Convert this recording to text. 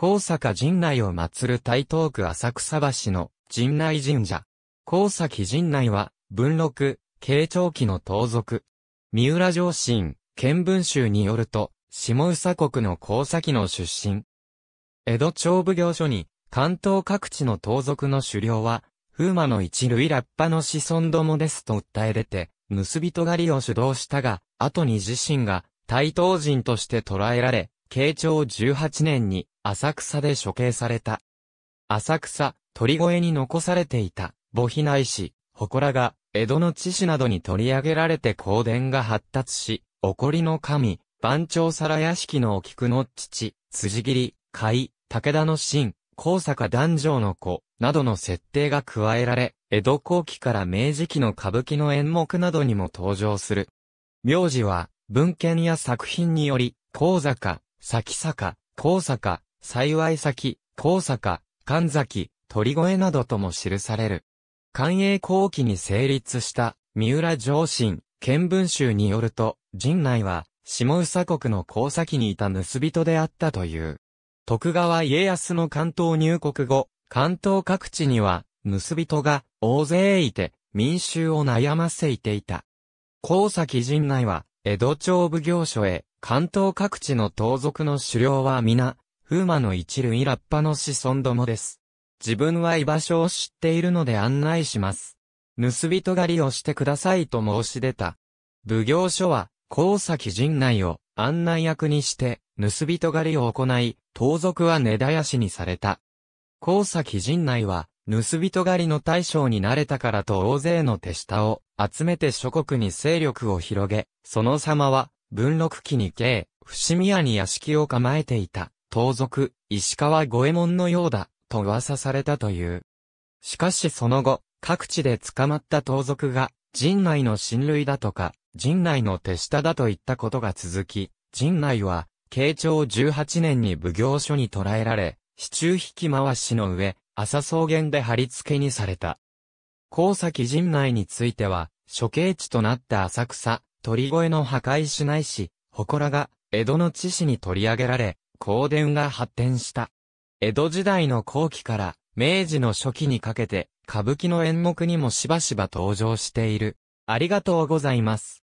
高坂陣内を祀る台東区浅草橋の陣内神社。高崎陣内は、文禄、慶長期の盗賊。三浦上信、見聞集によると、下宇佐国の高崎の出身。江戸町奉行所に、関東各地の盗賊の狩猟は、風魔の一類ラッパの子孫どもですと訴え出て、盗人狩りを主導したが、後に自身が、台東人として捕らえられ、慶長18年に、浅草で処刑された。浅草、鳥越に残されていた、母碑内氏、祠が、江戸の知史などに取り上げられて香典が発達し、怒りの神、番長皿屋敷のお菊の父、辻切り、海、武田の神、高坂男女の子、などの設定が加えられ、江戸後期から明治期の歌舞伎の演目などにも登場する。名字は、文献や作品により、高坂、先坂、高坂、幸い先、高坂、神崎、鳥越などとも記される。寛永後期に成立した、三浦上信、見聞集によると、陣内は、下総国の高崎にいた盗人であったという。徳川家康の関東入国後、関東各地には、盗人が大勢いて、民衆を悩ませていた。高崎陣内は、江戸町奉行所へ、関東各地の盗賊の首領は皆、風魔の一類ラッパの子孫どもです。自分は居場所を知っているので案内します。盗人狩りをしてくださいと申し出た。奉行所は、高崎陣内を案内役にして、盗人狩りを行い、盗賊は根絶やしにされた。高崎陣内は、盗人狩りの対象になれたからと大勢の手下を集めて諸国に勢力を広げ、その様は、文禄期に計、伏見屋に屋敷を構えていた。盗賊、石川五右衛門のようだ、と噂されたという。しかしその後、各地で捕まった盗賊が、陣内の親類だとか、陣内の手下だといったことが続き、陣内は、慶長18年に奉行所に捕らえられ、市中引き回しの上、朝草原で貼り付けにされた。高崎陣内については、処刑地となった浅草、鳥越の破壊しないし、祠が、江戸の地市に取り上げられ、香典が発展した。江戸時代の後期から明治の初期にかけて歌舞伎の演目にもしばしば登場している。ありがとうございます。